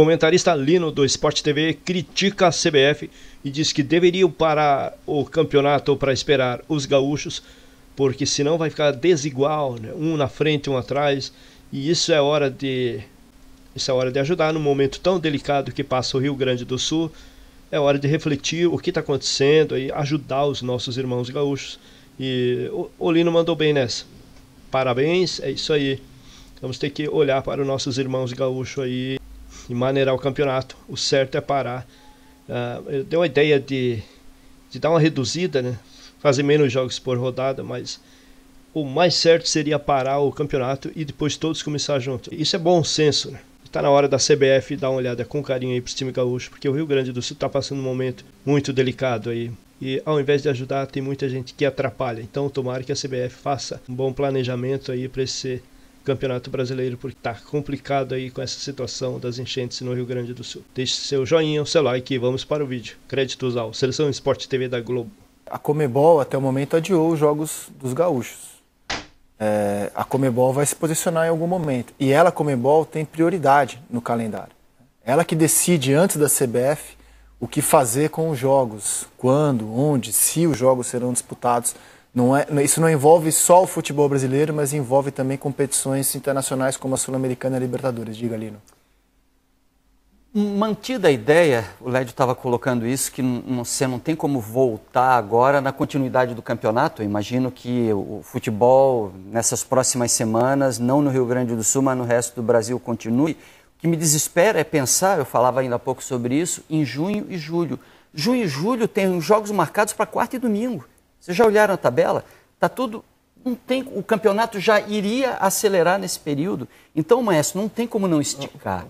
Comentarista Lino do Esporte TV critica a CBF e diz que deveriam parar o campeonato para esperar os gaúchos, porque senão vai ficar desigual, né? um na frente, um atrás, e isso é hora de isso é hora de ajudar no momento tão delicado que passa o Rio Grande do Sul. É hora de refletir o que está acontecendo e ajudar os nossos irmãos gaúchos. E o Lino mandou bem nessa. Parabéns, é isso aí. Vamos ter que olhar para os nossos irmãos gaúchos aí e maneirar o campeonato. O certo é parar. Uh, eu tenho a ideia de, de dar uma reduzida, né? fazer menos jogos por rodada, mas o mais certo seria parar o campeonato e depois todos começar junto. Isso é bom senso, né? Está na hora da CBF dar uma olhada com carinho aí para o time gaúcho, porque o Rio Grande do Sul está passando um momento muito delicado aí. E ao invés de ajudar, tem muita gente que atrapalha. Então, tomara que a CBF faça um bom planejamento aí para esse Campeonato Brasileiro, porque está complicado aí com essa situação das enchentes no Rio Grande do Sul. Deixe seu joinha, seu like e vamos para o vídeo. Créditos ao Seleção Esporte TV da Globo. A Comebol até o momento adiou os jogos dos gaúchos. É, a Comebol vai se posicionar em algum momento. E ela, Comebol, tem prioridade no calendário. Ela que decide antes da CBF o que fazer com os jogos, quando, onde, se os jogos serão disputados não é, isso não envolve só o futebol brasileiro, mas envolve também competições internacionais como a Sul-Americana e a Libertadores. Diga, Lino. Mantida a ideia, o Lédio estava colocando isso, que não, você não tem como voltar agora na continuidade do campeonato. Eu imagino que o futebol, nessas próximas semanas, não no Rio Grande do Sul, mas no resto do Brasil, continue. O que me desespera é pensar, eu falava ainda há pouco sobre isso, em junho e julho. Junho e julho tem jogos marcados para quarta e domingo. Vocês já olharam a tabela? tá tudo. Não tem, o campeonato já iria acelerar nesse período. Então, Maestro, não tem como não esticar.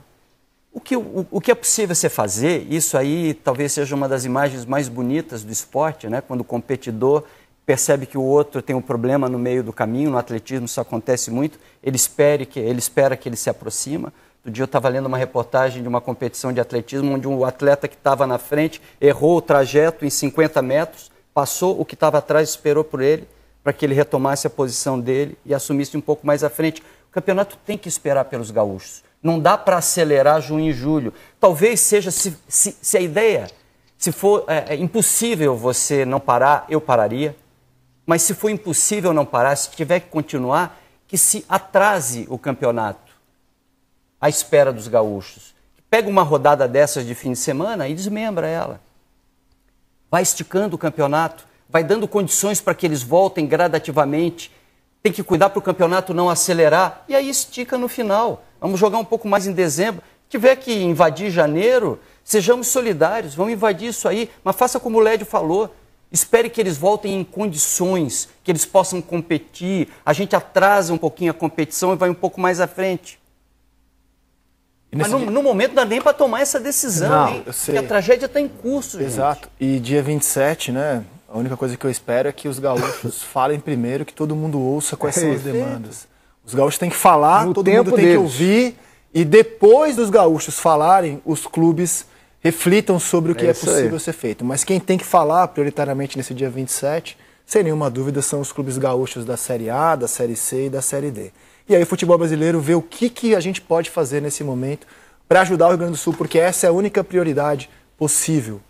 O que, o, o que é possível você fazer, isso aí talvez seja uma das imagens mais bonitas do esporte, né? quando o competidor percebe que o outro tem um problema no meio do caminho, no atletismo isso acontece muito, ele, espere que, ele espera que ele se aproxima. Outro dia eu estava lendo uma reportagem de uma competição de atletismo onde um atleta que estava na frente errou o trajeto em 50 metros, passou o que estava atrás, esperou por ele, para que ele retomasse a posição dele e assumisse um pouco mais à frente. O campeonato tem que esperar pelos gaúchos. Não dá para acelerar junho e julho. Talvez seja, se, se, se a ideia, se for é, é impossível você não parar, eu pararia. Mas se for impossível não parar, se tiver que continuar, que se atrase o campeonato à espera dos gaúchos. Pega uma rodada dessas de fim de semana e desmembra ela vai esticando o campeonato, vai dando condições para que eles voltem gradativamente. Tem que cuidar para o campeonato não acelerar e aí estica no final. Vamos jogar um pouco mais em dezembro. Se tiver que invadir janeiro, sejamos solidários, vamos invadir isso aí, mas faça como o Lédio falou. Espere que eles voltem em condições, que eles possam competir. A gente atrasa um pouquinho a competição e vai um pouco mais à frente. Mas no, dia... no, momento não dá nem para tomar essa decisão, não, hein? Porque a tragédia está em curso, Exato. Gente. E dia 27, né? A única coisa que eu espero é que os gaúchos falem primeiro, que todo mundo ouça quais é são as demandas. Os gaúchos têm que falar, no todo mundo tem deles. que ouvir. E depois dos gaúchos falarem, os clubes reflitam sobre o que é, é possível aí. ser feito. Mas quem tem que falar prioritariamente nesse dia 27 sem nenhuma dúvida, são os clubes gaúchos da Série A, da Série C e da Série D. E aí o futebol brasileiro vê o que, que a gente pode fazer nesse momento para ajudar o Rio Grande do Sul, porque essa é a única prioridade possível